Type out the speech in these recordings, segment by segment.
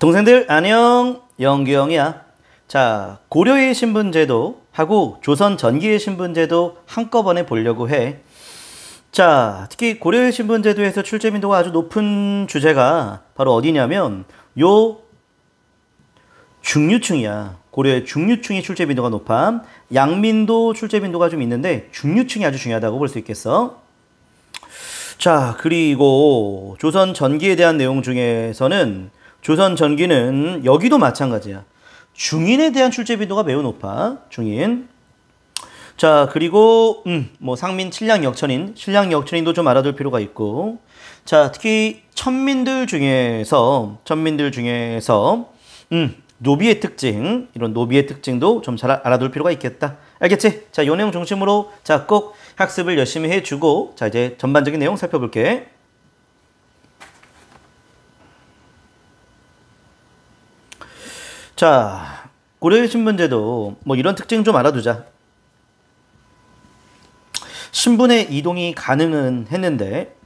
동생들 안녕 영규형이야 자 고려의 신분제도 하고 조선 전기의 신분제도 한꺼번에 보려고 해 자, 특히 고려의 신분제도에서 출제빈도가 아주 높은 주제가 바로 어디냐면 요 중류층이야. 고려의 중류층이 출제빈도가 높아. 양민도 출제빈도가 좀 있는데 중류층이 아주 중요하다고 볼 수 있겠어. 자, 그리고 조선 전기에 대한 내용 중에서는 조선 전기는 여기도 마찬가지야. 중인에 대한 출제빈도가 매우 높아. 중인. 자, 그리고 음, 뭐 상민 칠량 역천인, 신량 역천인도 좀 알아둘 필요가 있고. 자, 특히 천민들 중에서 천민들 중에서 음, 노비의 특징, 이런 노비의 특징도 좀 잘 알아둘 필요가 있겠다. 알겠지? 자, 요 내용 중심으로 자, 꼭 학습을 열심히 해주고 자, 이제 전반적인 내용 살펴볼게. 자, 고려의 신분제도 뭐 이런 특징 좀 알아두자. 신분의 이동이 가능은 했는데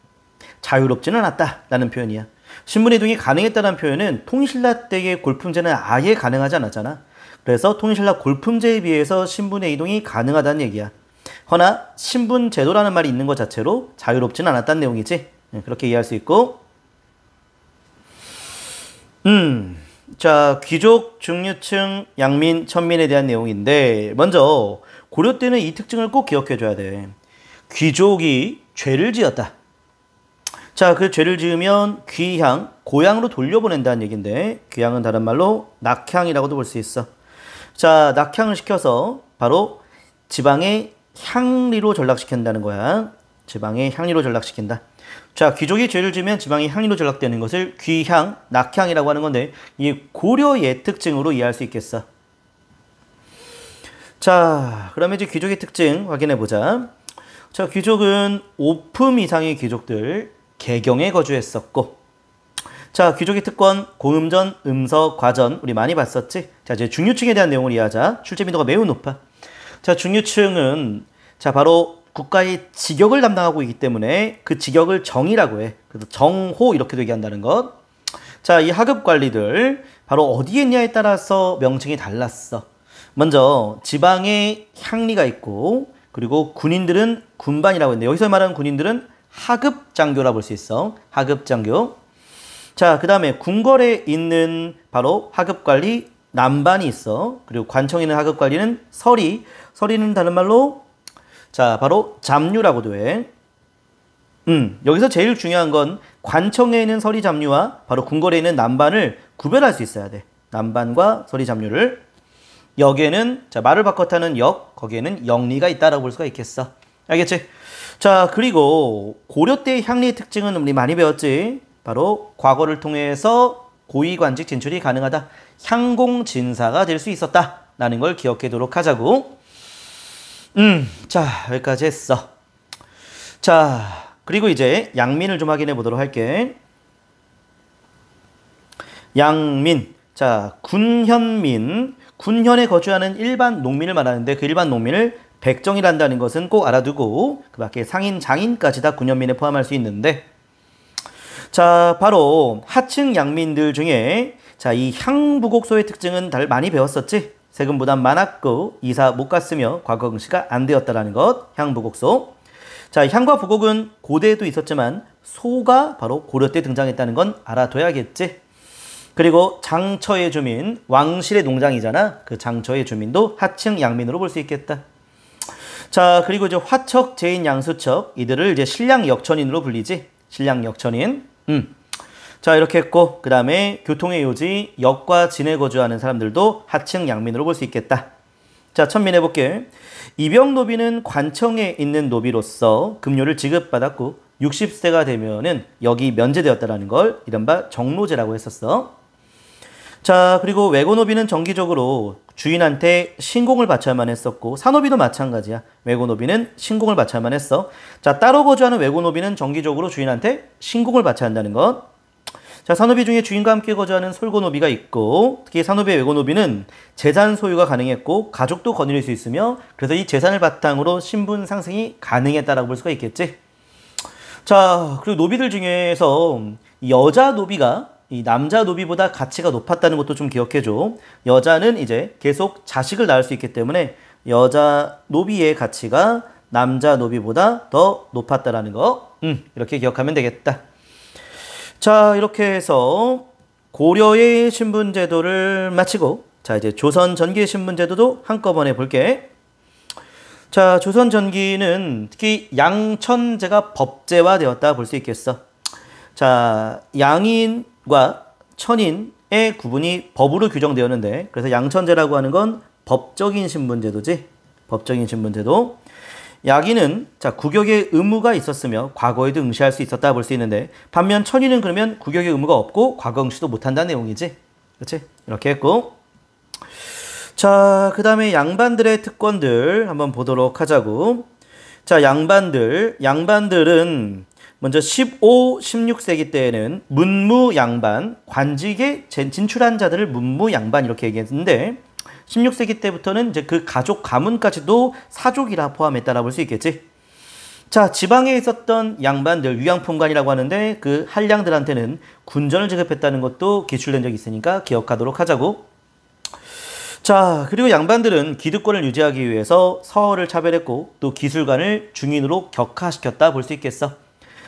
자유롭지는 않았다라는 표현이야. 신분의 이동이 가능했다는 표현은 통일신라 때의 골품제는 아예 가능하지 않았잖아. 그래서 통일신라 골품제에 비해서 신분의 이동이 가능하다는 얘기야. 허나 신분 제도라는 말이 있는 것 자체로 자유롭지는 않았다는 내용이지. 네, 그렇게 이해할 수 있고. 음. 자, 귀족, 중류층, 양민, 천민에 대한 내용인데 먼저 고려 때는 이 특징을 꼭 기억해 줘야 돼. 귀족이 죄를 지었다. 자, 그 죄를 지으면 귀향, 고향으로 돌려보낸다는 얘긴데 귀향은 다른 말로 낙향이라고도 볼 수 있어. 자, 낙향을 시켜서 바로 지방의 향리로 전락시킨다는 거야. 지방의 향리로 전락시킨다. 자, 귀족이 죄를 지면 지방이 향리로 전락되는 것을 귀향, 낙향이라고 하는 건데 이 고려의 특징으로 이해할 수 있겠어. 자, 그러면 이제 귀족의 특징 확인해 보자. 자, 귀족은 오품 이상의 귀족들 개경에 거주했었고 자, 귀족의 특권, 공음전, 음서, 과전 우리 많이 봤었지? 자, 이제 중류층에 대한 내용을 이해하자. 출제빈도가 매우 높아. 자, 중류층은 자, 바로 국가의 직역을 담당하고 있기 때문에 그 직역을 정이라고 해. 그래서 정호 이렇게도 얘기한다는 것. 자, 이 하급 관리들 바로 어디에 있냐에 따라서 명칭이 달랐어. 먼저 지방에 향리가 있고 그리고 군인들은 군반이라고 했는데 여기서 말하는 군인들은 하급 장교라 볼 수 있어. 하급 장교. 자, 그 다음에 궁궐에 있는 바로 하급 관리 남반이 있어. 그리고 관청에 있는 하급 관리는 서리. 서리는 다른 말로 자, 바로 잡류라고도 해. 음, 여기서 제일 중요한 건 관청에 있는 서리 잡류와 바로 궁궐에 있는 난반을 구별할 수 있어야 돼. 난반과 서리 잡류를. 여기에는 자, 말을 바꿔 타는 역, 거기에는 역리가 있다라고 볼 수가 있겠어. 알겠지? 자, 그리고 고려 때의 향리의 특징은 우리 많이 배웠지. 바로 과거를 통해서 고위관직 진출이 가능하다. 향공진사가 될 수 있었다라는 걸기억하도록 하자고. 음, 자, 여기까지 했어. 자, 그리고 이제 양민을 좀 확인해 보도록 할게. 양민. 자, 군현민. 군현에 거주하는 일반 농민을 말하는데 그 일반 농민을 백정이란다는 것은 꼭 알아두고 그 밖에 상인, 장인까지 다 군현민에 포함할 수 있는데 자, 바로 하층 양민들 중에 자, 이 향부곡소의 특징은 달 많이 배웠었지? 세금보다 많았고 이사 못 갔으며 과거 응시가 안 되었다라는 것 향부곡소 자 향과 부곡은 고대에도 있었지만 소가 바로 고려 때 등장했다는 건 알아둬야겠지 그리고 장처의 주민 왕실의 농장이잖아 그 장처의 주민도 하층 양민으로 볼 수 있겠다 자 그리고 이제 화척 제인 양수척 이들을 이제 신량 역천인으로 불리지 신량 역천인 음. 자 이렇게 했고 그 다음에 교통의 요지 역과 진에 거주하는 사람들도 하층 양민으로 볼 수 있겠다. 자 천민 해볼게. 이병 노비는 관청에 있는 노비로서 급료를 지급받았고 60세가 되면은 여기 면제되었다라는 걸 이른바 정로제라고 했었어. 자 그리고 외고노비는 정기적으로 주인한테 신공을 바쳐야만 했었고 산노비도 마찬가지야 외고노비는 신공을 바쳐야만 했어 자 따로 거주하는 외고노비는 정기적으로 주인한테 신공을 바쳐야 한다는 것 자, 산호비 중에 주인과 함께 거주하는 솔고노비가 있고 특히 산호비의 외고노비는 재산 소유가 가능했고 가족도 거느릴 수 있으며 그래서 이 재산을 바탕으로 신분 상승이 가능했다라고 볼 수가 있겠지. 자, 그리고 노비들 중에서 여자 노비가 이 남자 노비보다 가치가 높았다는 것도 좀 기억해줘. 여자는 이제 계속 자식을 낳을 수 있기 때문에 여자 노비의 가치가 남자 노비보다 더 높았다라는 거. 음, 이렇게 기억하면 되겠다. 자, 이렇게 해서 고려의 신분제도를 마치고 자, 이제 조선 전기 의 신분제도도 한꺼번에 볼게. 자, 조선 전기는 특히 양천제가 법제화되었다 볼 수 있겠어. 자, 양인과 천인의 구분이 법으로 규정되었는데 그래서 양천제라고 하는 건 법적인 신분제도지. 법적인 신분제도. 야기는 자 구격의 의무가 있었으며 과거에도 응시할 수 있었다 볼 수 있는데 반면 천이는 그러면 구격의 의무가 없고 과거 응시도 못한다는 내용이지. 그렇지? 이렇게 했고 자, 그 다음에 양반들의 특권들 한번 보도록 하자고. 자, 양반들. 양반들은 먼저 15, 16세기 때에는 문무 양반, 관직에 진출한 자들을 문무 양반 이렇게 얘기했는데 16세기 때부터는 이제 그 가족 가문까지도 사족이라 포함했다라 고볼 수 있겠지. 자, 지방에 있었던 양반들, 유양품관이라고 하는데 그 한량들한테는 군전을 지급했다는 것도 기출된 적이 있으니까 기억하도록 하자고. 자, 그리고 양반들은 기득권을 유지하기 위해서 서울을 차별했고 또 기술관을 중인으로 격하시켰다 볼 수 있겠어.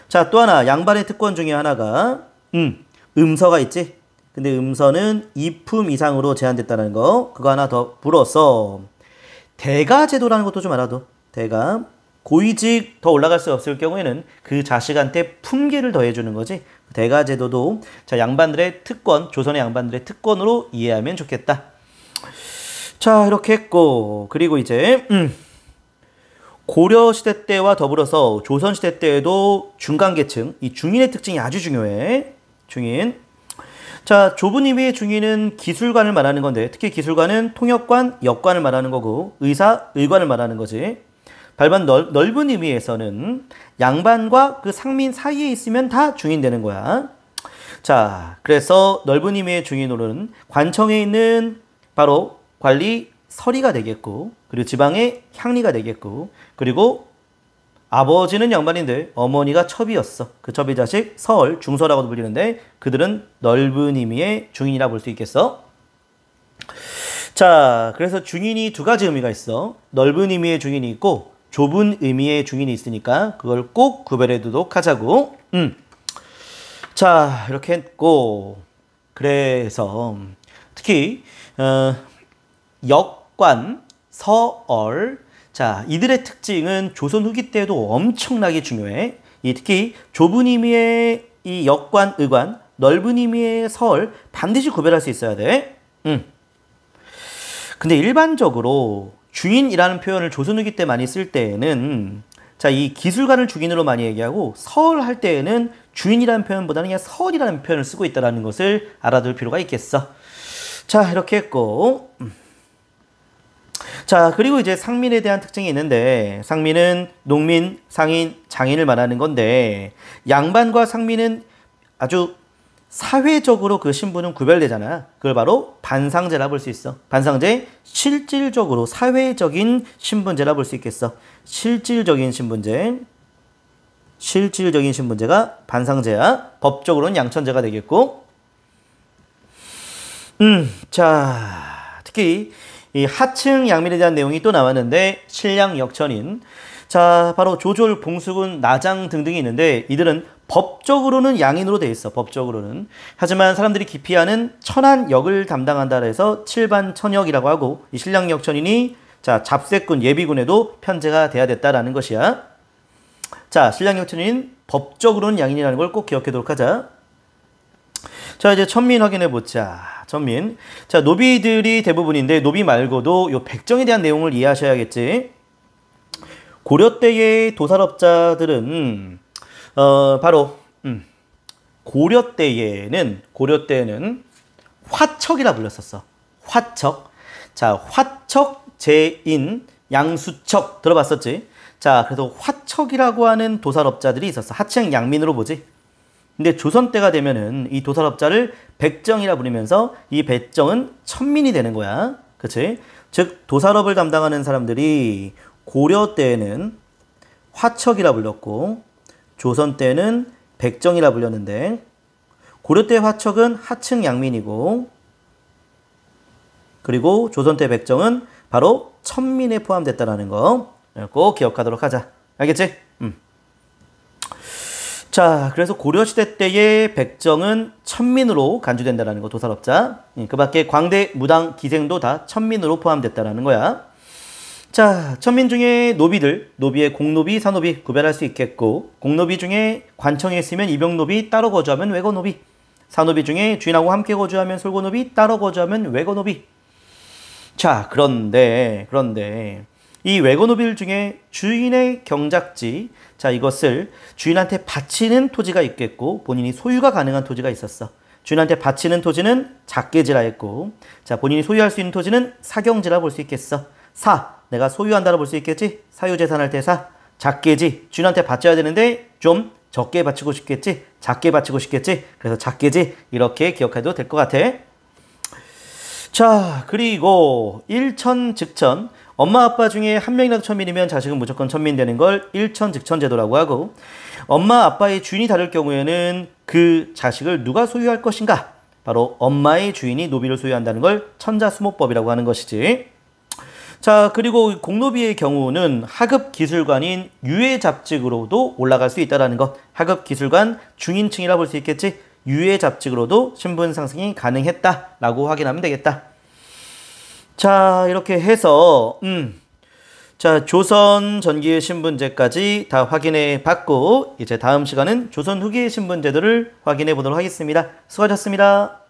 자, 또 하나 양반의 특권 중에 하나가 음, 음서가 있지. 근데 음선은 2품 이상으로 제한됐다는 거 그거 하나 더 불어서 대가 제도라는 것도 좀알아도 대가 고위직 더 올라갈 수 없을 경우에는 그 자식한테 품계를 더해주는 거지. 대가 제도도 자 양반들의 특권, 조선의 양반들의 특권으로 이해하면 좋겠다. 자 이렇게 했고 그리고 이제 음. 고려 시대 때와 더불어서 조선 시대 때에도 중간계층, 이 중인의 특징이 아주 중요해. 중인 자, 좁은 의미의 중의는 기술관을 말하는 건데 특히 기술관은 통역관, 역관을 말하는 거고 의사, 의관을 말하는 거지. 발반 넓, 넓은 의미에서는 양반과 그 상민 사이에 있으면 다 중인되는 거야. 자, 그래서 넓은 의미의 중인으로는 관청에 있는 바로 관리 서리가 되겠고, 그리고 지방의 향리가 되겠고, 그리고 아버지는 양반인들 어머니가 첩이었어. 그 첩의 자식 서울 중서라고도 불리는데 그들은 넓은 의미의 중인이라 볼 수 있겠어. 자, 그래서 중인이 두 가지 의미가 있어. 넓은 의미의 중인이 있고 좁은 의미의 중인이 있으니까 그걸 꼭 구별해 두도록 하자고. 음. 자, 이렇게 했고 그래서 특히 어, 역관, 서얼, 자, 이들의 특징은 조선 후기 때도 엄청나게 중요해. 이 특히 좁은 의미의 이 역관, 의관, 넓은 의미의 설 반드시 구별할 수 있어야 돼. 음. 근데 일반적으로 주인이라는 표현을 조선 후기 때 많이 쓸 때에는 자, 이 기술관을 주인으로 많이 얘기하고 설 할 때에는 주인이라는 표현보다는 그냥 설이라는 표현을 쓰고 있다는 것을 알아둘 필요가 있겠어. 자, 이렇게 했고 음. 자, 그리고 이제 상민에 대한 특징이 있는데 상민은 농민, 상인, 장인을 말하는 건데 양반과 상민은 아주 사회적으로 그 신분은 구별되잖아. 그걸 바로 반상제라 볼 수 있어. 반상제 실질적으로 사회적인 신분제라 볼 수 있겠어. 실질적인 신분제. 실질적인 신분제가 반상제야. 법적으로는 양천제가 되겠고. 음, 자, 특히 이 하층 양민에 대한 내용이 또 나왔는데 신량 역천인 자 바로 조졸, 봉수군, 나장 등등이 있는데 이들은 법적으로는 양인으로 돼 있어 법적으로는 하지만 사람들이 기피하는 천한 역을 담당한다 해서 칠반 천역이라고 하고 이 신량 역천인이 자 잡세군 예비군에도 편제가 돼야 됐다라는 것이야 자 신량 역천인 법적으로는 양인이라는 걸 꼭 기억해도록 하자 자, 이제 천민 확인해 보자. 천민. 자, 노비들이 대부분인데 노비 말고도 요 백정에 대한 내용을 이해하셔야겠지. 고려 때의 도산업자들은 어, 바로 음, 고려 때에는 고려 때에는 화척이라 불렸었어. 화척. 자, 화척 제인 양수척 들어봤었지? 자, 그래서 화척이라고 하는 도산업자들이 있었어. 하층 양민으로 보지. 근데 조선 때가 되면은 이 도살업자를 백정이라 부르면서 이 백정은 천민이 되는 거야. 그치? 즉 도살업을 담당하는 사람들이 고려 때에는 화척이라 불렸고 조선 때는 백정이라 불렸는데 고려 때 화척은 하층 양민이고 그리고 조선 때 백정은 바로 천민에 포함됐다라는 거 꼭 기억하도록 하자. 알겠지? 음. 자, 그래서 고려시대 때의 백정은 천민으로 간주된다라는 거, 도살업자. 예, 그 밖에 광대, 무당, 기생도 다 천민으로 포함됐다라는 거야. 자, 천민 중에 노비들, 노비의 공노비, 사노비 구별할 수 있겠고, 공노비 중에 관청에 있으면 이병노비, 따로 거주하면 외거노비, 사노비 중에 주인하고 함께 거주하면 솔고노비, 따로 거주하면 외거노비. 자, 그런데, 그런데, 이외건노빌 중에 주인의 경작지, 자, 이것을 주인한테 바치는 토지가 있겠고, 본인이 소유가 가능한 토지가 있었어. 주인한테 바치는 토지는 작게지라 했고, 자, 본인이 소유할 수 있는 토지는 사경지라 볼 수 있겠어. 사, 내가 소유한다라 볼수 있겠지? 사유재산 할때 사. 작게지, 주인한테 바쳐야 되는데, 좀 적게 바치고 싶겠지? 작게 바치고 싶겠지? 그래서 작게지? 이렇게 기억해도 될 것 같아. 자, 그리고 1천 즉천. 엄마 아빠 중에 한 명이라도 천민이면 자식은 무조건 천민 되는 걸 일천 즉천 제도라고 하고 엄마 아빠의 주인이 다를 경우에는 그 자식을 누가 소유할 것인가? 바로 엄마의 주인이 노비를 소유한다는 걸 천자수모법이라고 하는 것이지. 자, 그리고 공노비의 경우는 하급 기술관인 유해 잡직으로도 올라갈 수 있다라는 것. 하급 기술관 중인층이라 볼 수 있겠지. 유해 잡직으로도 신분 상승이 가능했다라고 확인하면 되겠다. 자, 이렇게 해서, 음. 자, 조선 전기의 신분제까지 다 확인해 봤고, 이제 다음 시간은 조선 후기의 신분제들을 확인해 보도록 하겠습니다. 수고하셨습니다.